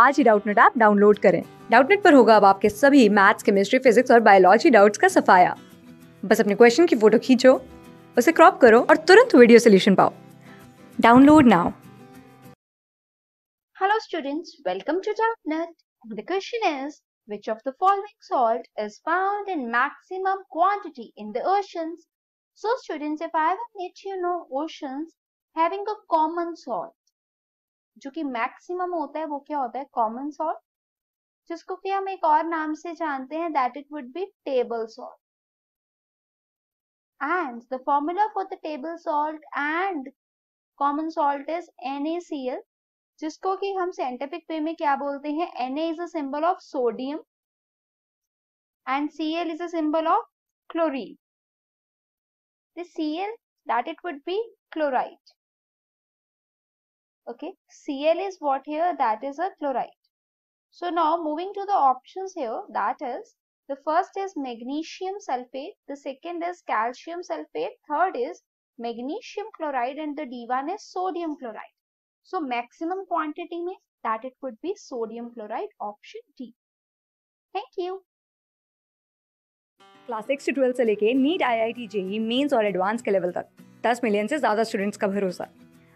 आज ही Doubtnut app download करें डाउटनेट पर होगा अब आपके सभी मैथ्स केमिस्ट्री फिजिक्स और बायोलॉजी डाउट्स का सफाया बस अपने क्वेश्चन की फोटो खींचो उसे क्रॉप करो और तुरंत वीडियो सोल्यूशन पाओ download now hello students welcome to Doubtnut the question is Which of the following salt is found in maximum quantity in the oceans? So students, if I will let you know oceans having a common salt जो कि maximum होता है वो क्या होता है common salt जिसको कि हम एक और नाम से जानते हैं that it would be table salt and the formula for the table salt and common salt is N जिसको कि हम साइंटिफिक वे में क्या बोलते हैं N A is a symbol of sodium and C L is symbol of chlorine C L that it would be chloride okay cl is what here that is a chloride so now moving to the options here that is the first is magnesium sulfate the second is calcium sulfate third is magnesium chloride and the d1 is sodium chloride so maximum quantity means that it could be sodium chloride option d thank you class six से twelfth से लेके NEET I I T JEE mains और advanced के level तक 10 million से ज़्यादा students का भरोसा